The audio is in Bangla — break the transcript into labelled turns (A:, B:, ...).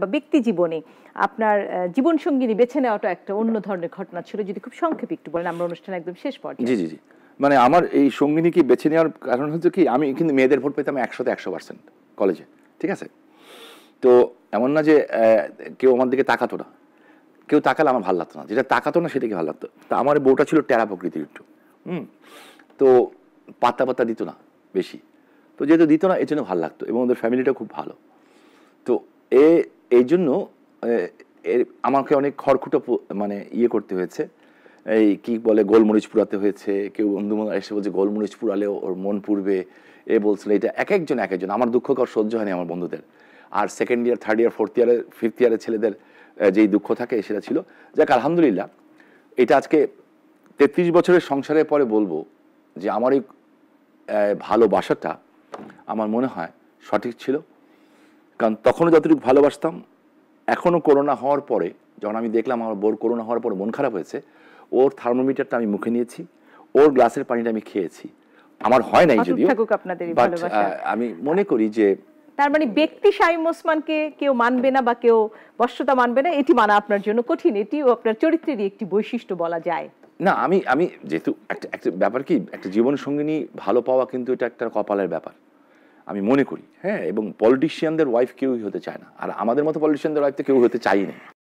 A: বা ব্যক্তি জীবনে আপনার জীবন সঙ্গিনী বেছে নেওয়াটা একটা অন্য ধরনের ঘটনা ছিল যদি খুব সংক্ষেপে একটু বলেন আমরা অনুষ্ঠান একদম শেষ পর্যায়ে জি জি
B: জি মানে আমার এই সঙ্গিনীকে বেছে নেওয়ার কারণ হচ্ছে কি আমি কিন্তু মেয়েদের ভোট পেতাম একশোতে একশো পার্সেন্ট কলেজে ঠিক আছে তো এমন না যে কেউ আমার দিকে তাকাতো না কেউ তাকালে আমার ভালো লাগতো না যেটা তাকাতো না সেটাকে ভালো লাগতো তা আমার বউটা ছিল টেরা প্রকৃতির একটু হুম তো পাতা পাতা দিত না বেশি তো যেহেতু দিত না এজন্য জন্য ভালো লাগতো এবং ওদের ফ্যামিলিটা খুব ভালো তো এ এই জন্য আমাকে অনেক খড়খুটো মানে ইয়ে করতে হয়েছে এই কি বলে গোলমরিচ পুরাতে হয়েছে কেউ বন্ধু এসে বলছে গোলমরিচ পুরালেও ওর মন পূর্বে এ বলছিল এটা এক একজন এক একজন আমার দুঃখকর সহ্য হয়নি আমার বন্ধুদের আর second year third year fourth ইয়ারের ফিফথ ইয়ারের ছেলেদের যেই দুঃখ থাকে সেটা ছিল যাক আলহামদুলিল্লাহ এটা আজকে তেত্রিশ বছরের সংসারের পরে বলবো যে আমার এই ভালোবাসাটা আমার মনে হয় সঠিক ছিল কারণ তখনও যতটুকু ভালোবাসতাম এখনও করোনা হওয়ার পরে যখন আমি দেখলাম আমার বোর করোনা হওয়ার পরে মন খারাপ হয়েছে ওর থার্মোমিটারটা আমি মুখে নিয়েছি ওর গ্লাসের পানিটা আমি খেয়েছি আমার হয় নাই যদিও আমি মনে করি যে
A: তার মানে ব্যক্তি শাহিম ওসমানকে কেউ মানবে না বা কেউ বর্ষতা মানবে না এটি মানা আপনার জন্য কঠিন এটি আপনার চরিত্রেরই একটি বৈশিষ্ট্য বলা যায়
B: না আমি আমি যেহেতু একটা একটা ব্যাপার কি একটা জীবন সঙ্গিনী ভালো পাওয়া কিন্তু এটা একটা কপালের ব্যাপার আমি মনে করি হ্যাঁ এবং পলিটিশিয়ানদের ওয়াইফ কেউই হতে চায় না আর আমাদের মতো পলিটিশিয়ানদের ওয়াইফ তো কেউ হতে চাই না